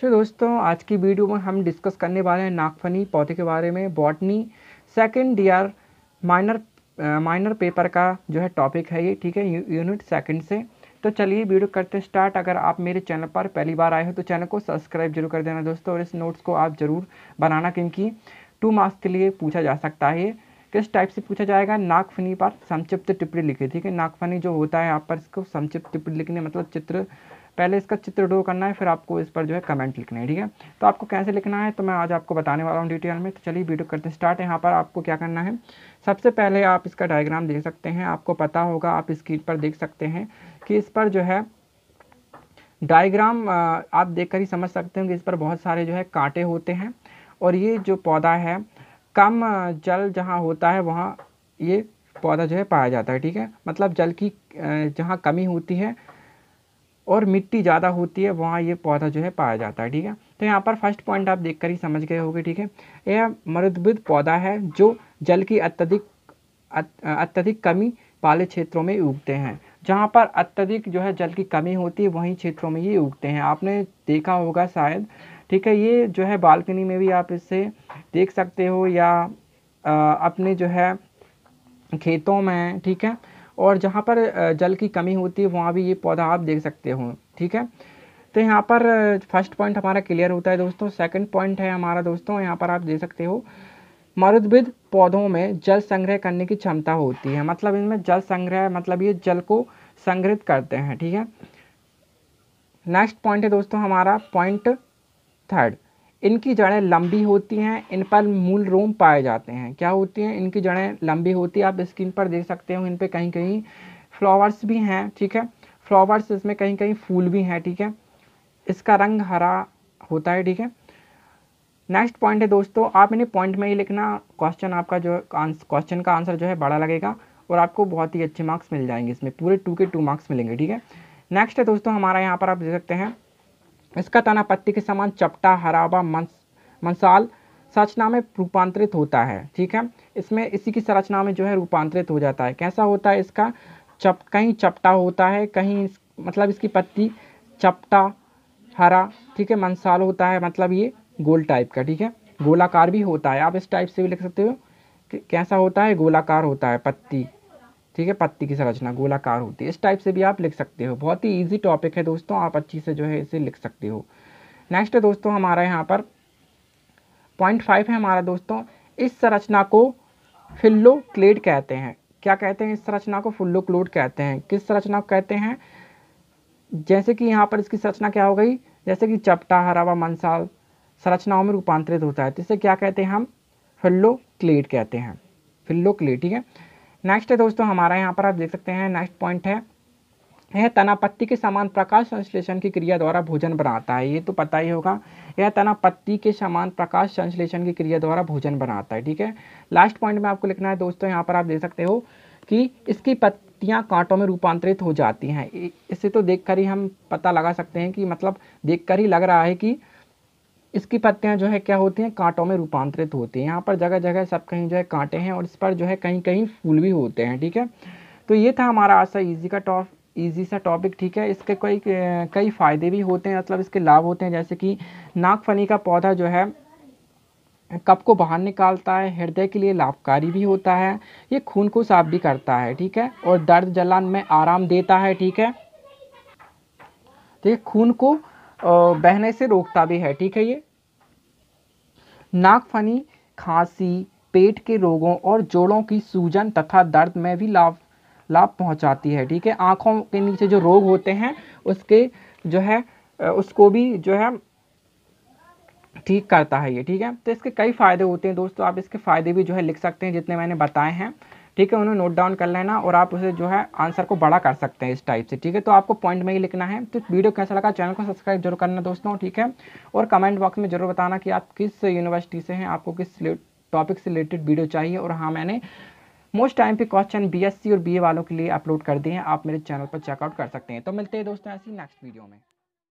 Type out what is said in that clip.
सो दोस्तों आज की वीडियो में हम डिस्कस करने वाले हैं नागफनी पौधे के बारे में botany second year minor minor paper का जो है टॉपिक है ये ठीक है यूनिट सेकंड से तो चलिए वीडियो करते हैं स्टार्ट अगर आप मेरे चैनल पर पहली बार आए हो तो चैनल को सब्सक्राइब जरूर कर देना दोस्तों और इस नोट्स को आप ज़रूर बनाना क्योंकि टू मार्क्स के लिए पूछा जा सकता है किस टाइप से पूछा जाएगा नागफनी पर संक्षिप्त टिप्पणी लिखी ठीक है नागफनी जो होता है यहाँ पर इसको संक्षिप्त टिप्पणी लिखने मतलब चित्र पहले इसका चित्र ड्रो करना है फिर आपको इस पर जो है कमेंट लिखना है ठीक है तो आपको कैसे लिखना है तो मैं आज आपको बताने वाला हूँ डिटेल में तो चलिए वीडियो करते हैं स्टार्ट यहाँ पर आपको क्या करना है सबसे पहले आप इसका डायग्राम देख सकते हैं आपको पता होगा आप स्क्रीन पर देख सकते हैं कि इस पर जो है डायग्राम आप देख ही समझ सकते हैं कि इस पर बहुत सारे जो है कांटे होते हैं और ये जो पौधा है कम जल जहाँ होता है वहाँ ये पौधा जो है पाया जाता है ठीक है मतलब जल की जहाँ कमी होती है और मिट्टी ज़्यादा होती है वहाँ ये पौधा जो है पाया जाता है ठीक है तो यहाँ पर फर्स्ट पॉइंट आप देखकर ही समझ गए होगे ठीक है यह मरुद्भिद पौधा है जो जल की अत्यधिक अत्यधिक कमी वाले क्षेत्रों में उगते हैं जहाँ पर अत्यधिक जो है जल की कमी होती है वहीं क्षेत्रों में ये उगते हैं आपने देखा होगा शायद ठीक है ये जो है बालकनी में भी आप इसे देख सकते हो या अपने जो है खेतों में ठीक है और जहाँ पर जल की कमी होती है वहाँ भी ये पौधा आप देख सकते हो ठीक है तो यहाँ पर फर्स्ट पॉइंट हमारा क्लियर होता है दोस्तों सेकंड पॉइंट है हमारा दोस्तों यहाँ पर आप देख सकते हो मरुद्भिद पौधों में जल संग्रह करने की क्षमता होती है मतलब इनमें जल संग्रह मतलब ये जल को संग्रहित करते हैं ठीक है नेक्स्ट पॉइंट है दोस्तों हमारा पॉइंट थर्ड इनकी जड़ें लंबी होती हैं इन पर मूल रोम पाए जाते हैं क्या होती हैं इनकी जड़ें लंबी होती है आप स्क्रीन पर देख सकते हो इन पर कहीं कहीं फ्लावर्स भी हैं ठीक है फ्लावर्स इसमें कहीं कहीं फूल भी हैं ठीक है इसका रंग हरा होता है ठीक है नेक्स्ट पॉइंट है दोस्तों आप इन्हें पॉइंट में ही लिखना क्वेश्चन आपका जो क्वेश्चन का आंसर जो है बड़ा लगेगा और आपको बहुत ही अच्छे मार्क्स मिल जाएंगे इसमें पूरे टू के टू मार्क्स मिलेंगे ठीक है नेक्स्ट है दोस्तों हमारा यहाँ पर आप देख सकते हैं इसका तना पत्ती के समान चपटा हराबा मंस मंसाल संरचना में रूपांतरित होता है ठीक है इसमें इसी की संरचना में जो है रूपांतरित हो जाता है कैसा होता है इसका चप कहीं चपटा होता है कहीं इस, मतलब इसकी पत्ती चपटा हरा ठीक है मंसाल होता है मतलब ये गोल टाइप का ठीक है गोलाकार भी होता है आप इस टाइप से भी लिख सकते हो कैसा होता है गोलाकार होता है पत्ती ठीक है पत्ती की संरचना गोलाकार होती है इस टाइप से भी आप लिख सकते हो बहुत ही ईजी टॉपिक है दोस्तों आप अच्छी से जो है इसे लिख सकते हो नेक्स्ट है दोस्तों हमारा यहाँ पर पॉइंट फाइव है हमारा दोस्तों इस संरचना को फिल्लो क्लेड कहते हैं क्या कहते हैं इस संरचना को फुल्लो क्लोड कहते हैं किस संरचना को कहते हैं जैसे कि यहाँ पर इसकी संरचना क्या हो गई जैसे कि चपटा हरावा मंसाल संरचनाओं में रूपांतरित होता है तो इसे क्या कहते हैं हम फिल्लो क्लेड कहते हैं फिल्लो क्लेड ठीक है नेक्स्ट है दोस्तों हमारा यहाँ पर आप देख सकते हैं नेक्स्ट पॉइंट है यह तनापत्ति के समान प्रकाश संश्लेषण की क्रिया द्वारा भोजन बनाता है ये तो पता ही होगा यह तनापत्ति के समान प्रकाश संश्लेषण की क्रिया द्वारा भोजन बनाता है ठीक है लास्ट पॉइंट में आपको लिखना है दोस्तों यहाँ पर आप देख सकते हो कि इसकी पत्तियाँ कांटों में रूपांतरित हो जाती हैं इसे तो देख ही हम पता लगा सकते हैं कि मतलब देख ही लग रहा है कि इसकी पत्तियाँ जो है क्या होती हैं कांटों में रूपांतरित होती हैं यहाँ पर जगह जगह सब कहीं जो है कांटे हैं और इस पर जो है कहीं कहीं फूल भी होते हैं ठीक है तो ये था हमारा आज सा ईजी का टॉप ईजी सा टॉपिक ठीक है इसके कई कई फ़ायदे भी होते हैं मतलब इसके लाभ होते हैं जैसे कि नागफनी का पौधा जो है कप को बाहर निकालता है हृदय के लिए लाभकारी भी होता है ये खून को साफ भी करता है ठीक है और दर्द जलान में आराम देता है ठीक है तो ये खून को बहने से रोकता भी है ठीक है ये नाकफनी खांसी पेट के रोगों और जोड़ों की सूजन तथा दर्द में भी लाभ लाभ पहुंचाती है ठीक है आँखों के नीचे जो रोग होते हैं उसके जो है उसको भी जो है ठीक करता है ये ठीक है तो इसके कई फ़ायदे होते हैं दोस्तों आप इसके फ़ायदे भी जो है लिख सकते हैं जितने मैंने बताए हैं ठीक है उन्हें नोट डाउन कर लेना और आप उसे जो है आंसर को बड़ा कर सकते हैं इस टाइप से ठीक है तो आपको पॉइंट में ही लिखना है तो वीडियो कैसा लगा चैनल को सब्सक्राइब जरूर करना दोस्तों ठीक है और कमेंट बॉक्स में जरूर बताना कि आप किस यूनिवर्सिटी से हैं आपको किस टॉपिक से रिलेटेड वीडियो चाहिए और हाँ मैंने मोस्ट टाइम पे क्वेश्चन बीएससी और बीए वालों के लिए अपलोड कर दिए हैं आप मेरे चैनल पर चेकआउट कर सकते हैं तो मिलते हैं दोस्तों ऐसी नेक्स्ट वीडियो में